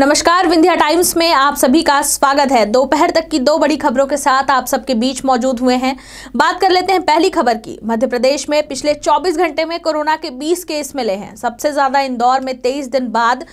नमस्कार विंध्या टाइम्स में आप सभी का स्वागत है दोपहर तक की दो बड़ी खबरों के साथ आप सबके बीच मौजूद हुए हैं बात कर लेते हैं पहली खबर की मध्य प्रदेश में पिछले 24 घंटे में कोरोना के 20 केस मिले हैं सबसे ज्यादा इंदौर में 23 दिन बाद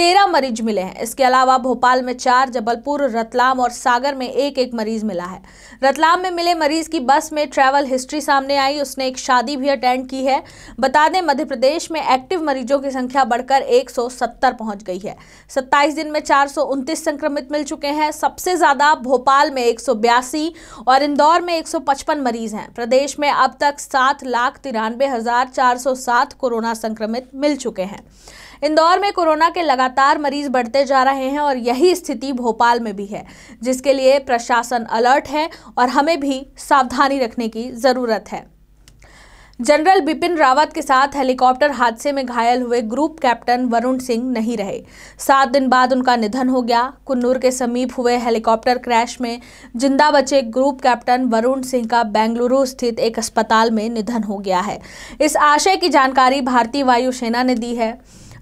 तेरह मरीज मिले हैं इसके अलावा भोपाल में चार जबलपुर रतलाम और सागर में एक एक मरीज मिला है रतलाम में मिले मरीज की बस में ट्रैवल हिस्ट्री सामने आई उसने एक शादी भी अटेंड की है बता दें मध्य प्रदेश में एक्टिव मरीजों की संख्या बढ़कर 170 पहुंच गई है 27 दिन में चार संक्रमित मिल चुके हैं सबसे ज़्यादा भोपाल में एक और इंदौर में एक मरीज हैं प्रदेश में अब तक सात लाख हज़ार चार सौ सात कोरोना संक्रमित मिल चुके हैं इंदौर में कोरोना के लगातार मरीज बढ़ते जा रहे हैं और यही स्थिति भोपाल में भी है जिसके लिए प्रशासन अलर्ट है और हमें भी सावधानी रखने की ज़रूरत है जनरल बिपिन रावत के साथ हेलीकॉप्टर हादसे में घायल हुए ग्रुप कैप्टन वरुण सिंह नहीं रहे सात दिन बाद उनका निधन हो गया कुन्नूर के समीप हुए हेलीकॉप्टर क्रैश में जिंदा बचे ग्रुप कैप्टन वरुण सिंह का बेंगलुरु स्थित एक अस्पताल में निधन हो गया है इस आशय की जानकारी भारतीय वायुसेना ने दी है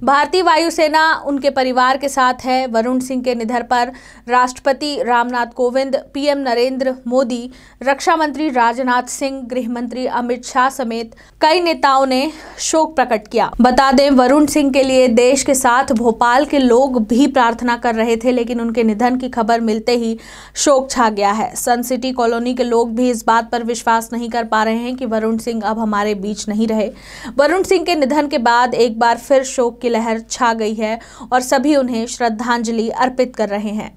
भारतीय वायुसेना उनके परिवार के साथ है वरुण सिंह के निधन पर राष्ट्रपति रामनाथ कोविंद पीएम नरेंद्र मोदी रक्षा मंत्री राजनाथ सिंह गृह मंत्री अमित शाह समेत कई नेताओं ने शोक प्रकट किया बता दें वरुण सिंह के लिए देश के साथ भोपाल के लोग भी प्रार्थना कर रहे थे लेकिन उनके निधन की खबर मिलते ही शोक छा गया है सन सिटी कॉलोनी के लोग भी इस बात पर विश्वास नहीं कर पा रहे हैं कि वरुण सिंह अब हमारे बीच नहीं रहे वरुण सिंह के निधन के बाद एक बार फिर शोक के की लहर छा गई है और सभी उन्हें श्रद्धांजलि अर्पित कर रहे हैं